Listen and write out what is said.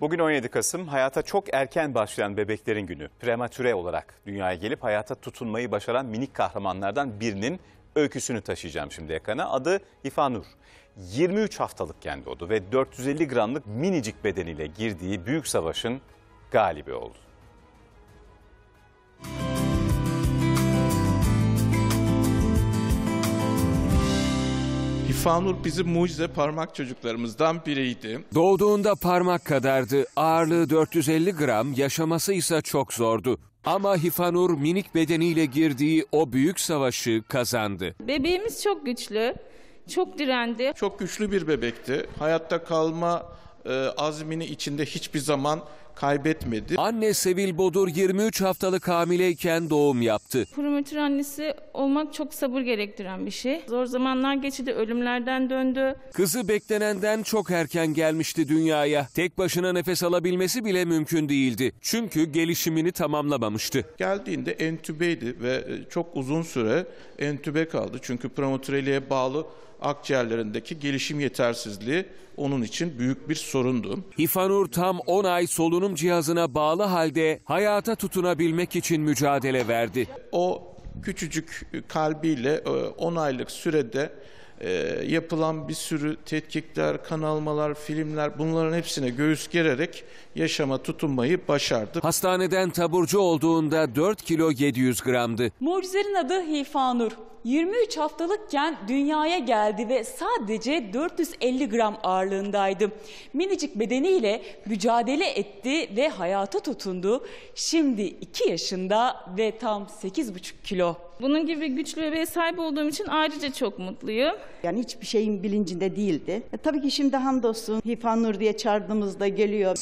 Bugün 17 Kasım hayata çok erken başlayan bebeklerin günü. Prematüre olarak dünyaya gelip hayata tutunmayı başaran minik kahramanlardan birinin öyküsünü taşıyacağım şimdi ekrana. Adı İfanur. 23 haftalık kendi oldu ve 450 gramlık minicik bedeniyle girdiği büyük savaşın galibi oldu. İlfanur bizim mucize parmak çocuklarımızdan biriydi. Doğduğunda parmak kadardı. Ağırlığı 450 gram, yaşaması ise çok zordu. Ama Hifanur minik bedeniyle girdiği o büyük savaşı kazandı. Bebeğimiz çok güçlü, çok direndi. Çok güçlü bir bebekti. Hayatta kalma e, azmini içinde hiçbir zaman kaybetmedi. Anne Sevil Bodur 23 haftalık hamileyken doğum yaptı. Promotür annesi olmak çok sabır gerektiren bir şey. Zor zamanlar geçti, ölümlerden döndü. Kızı beklenenden çok erken gelmişti dünyaya. Tek başına nefes alabilmesi bile mümkün değildi. Çünkü gelişimini tamamlamamıştı. Geldiğinde entübeydi ve e, çok uzun süre entübe kaldı. Çünkü promotüreliğe bağlı akciğerlerindeki gelişim yetersizliği onun için büyük bir sorun sorundu. İfanur tam 10 ay solunum cihazına bağlı halde hayata tutunabilmek için mücadele verdi. O küçücük kalbiyle 10 e, aylık sürede e, yapılan bir sürü tetkikler, kan almalar, filmler bunların hepsine göğüs gererek yaşama tutunmayı başardı. Hastaneden taburcu olduğunda 4 kilo 700 gramdı. Mucizenin adı Hifanur. 23 haftalıkken dünyaya geldi ve sadece 450 gram ağırlığındaydı. Minicik bedeniyle mücadele etti ve hayata tutundu. Şimdi 2 yaşında ve tam 8,5 kilo. Bunun gibi güçlü bebeğe sahip olduğum için ayrıca çok mutluyum. Yani hiçbir şeyin bilincinde değildi. E, tabii ki şimdi hamdolsun Hifanur diye çağırdığımızda geliyor.